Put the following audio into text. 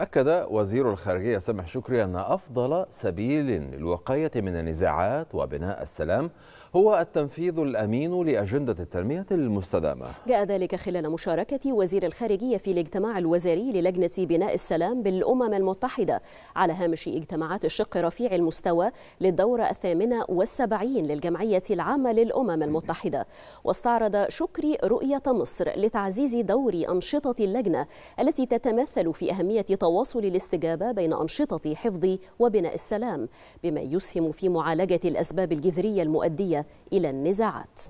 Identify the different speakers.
Speaker 1: أكد وزير الخارجية سامح شكري أن أفضل سبيل للوقاية من النزاعات وبناء السلام هو التنفيذ الأمين لأجندة التنمية المستدامة
Speaker 2: جاء ذلك خلال مشاركة وزير الخارجية في الاجتماع الوزاري للجنة بناء السلام بالأمم المتحدة على هامش اجتماعات الشق رفيع المستوى للدورة الثامنة والسبعين للجمعية العامة للأمم المتحدة واستعرض شكري رؤية مصر لتعزيز دور أنشطة اللجنة التي تتمثل في أهمية تواصل الاستجابة بين أنشطة حفظ وبناء السلام بما يسهم
Speaker 3: في معالجة الأسباب الجذرية المؤدية إلى النزاعات